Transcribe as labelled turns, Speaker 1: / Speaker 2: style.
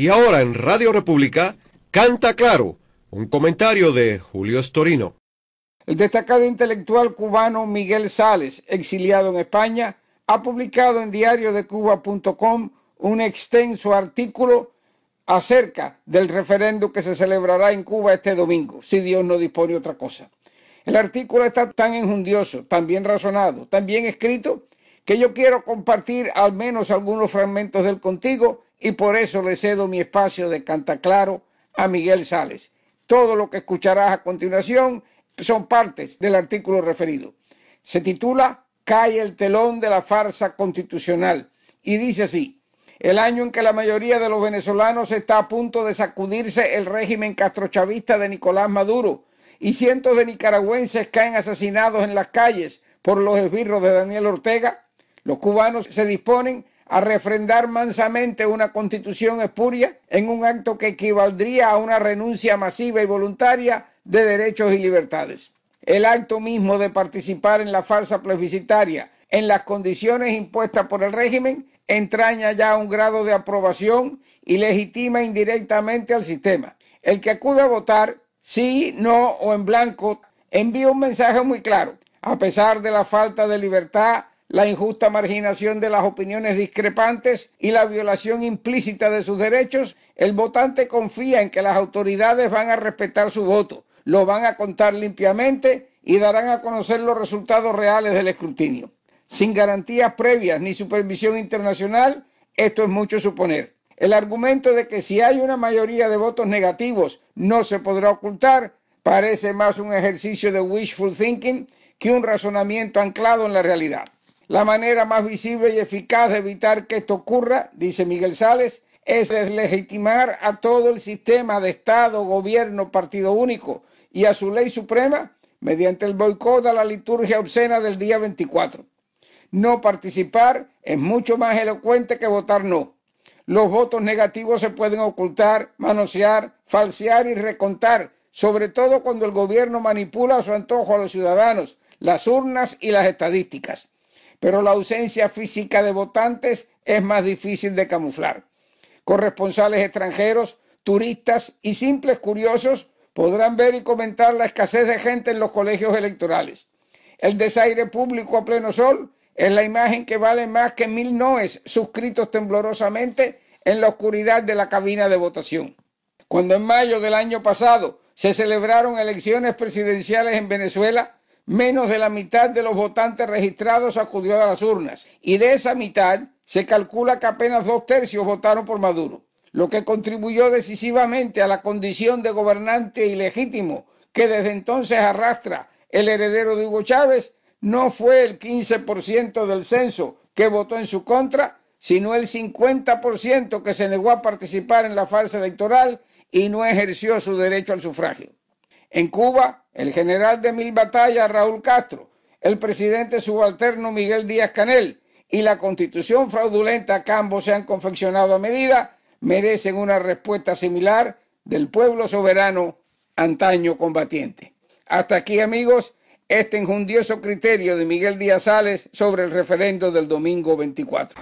Speaker 1: Y ahora en Radio República, Canta Claro, un comentario de Julio Estorino. El destacado intelectual cubano Miguel Sales, exiliado en España, ha publicado en diario diariodecuba.com un extenso artículo acerca del referéndum que se celebrará en Cuba este domingo, si Dios no dispone otra cosa. El artículo está tan enjundioso, tan bien razonado, tan bien escrito, que yo quiero compartir al menos algunos fragmentos del contigo y por eso le cedo mi espacio de Cantaclaro a Miguel Sales. Todo lo que escucharás a continuación son partes del artículo referido. Se titula Cae el telón de la farsa constitucional y dice así, el año en que la mayoría de los venezolanos está a punto de sacudirse el régimen castrochavista de Nicolás Maduro y cientos de nicaragüenses caen asesinados en las calles por los esbirros de Daniel Ortega, los cubanos se disponen a refrendar mansamente una constitución espuria en un acto que equivaldría a una renuncia masiva y voluntaria de derechos y libertades. El acto mismo de participar en la farsa plebiscitaria en las condiciones impuestas por el régimen entraña ya un grado de aprobación y legitima indirectamente al sistema. El que acude a votar, sí, no o en blanco, envía un mensaje muy claro. A pesar de la falta de libertad, la injusta marginación de las opiniones discrepantes y la violación implícita de sus derechos, el votante confía en que las autoridades van a respetar su voto, lo van a contar limpiamente y darán a conocer los resultados reales del escrutinio. Sin garantías previas ni supervisión internacional, esto es mucho suponer. El argumento de que si hay una mayoría de votos negativos no se podrá ocultar parece más un ejercicio de wishful thinking que un razonamiento anclado en la realidad. La manera más visible y eficaz de evitar que esto ocurra, dice Miguel Sales, es deslegitimar a todo el sistema de Estado, gobierno, partido único y a su ley suprema mediante el boicot a la liturgia obscena del día 24. No participar es mucho más elocuente que votar no. Los votos negativos se pueden ocultar, manosear, falsear y recontar, sobre todo cuando el gobierno manipula a su antojo a los ciudadanos, las urnas y las estadísticas pero la ausencia física de votantes es más difícil de camuflar. Corresponsales extranjeros, turistas y simples curiosos podrán ver y comentar la escasez de gente en los colegios electorales. El desaire público a pleno sol es la imagen que vale más que mil noes suscritos temblorosamente en la oscuridad de la cabina de votación. Cuando en mayo del año pasado se celebraron elecciones presidenciales en Venezuela, menos de la mitad de los votantes registrados acudió a las urnas y de esa mitad se calcula que apenas dos tercios votaron por Maduro, lo que contribuyó decisivamente a la condición de gobernante ilegítimo que desde entonces arrastra el heredero de Hugo Chávez, no fue el 15% del censo que votó en su contra, sino el 50% que se negó a participar en la farsa electoral y no ejerció su derecho al sufragio. En Cuba, el general de mil batallas Raúl Castro, el presidente subalterno Miguel Díaz Canel y la constitución fraudulenta que ambos se han confeccionado a medida, merecen una respuesta similar del pueblo soberano antaño combatiente. Hasta aquí, amigos, este enjundioso criterio de Miguel Díaz Sales sobre el referendo del domingo 24.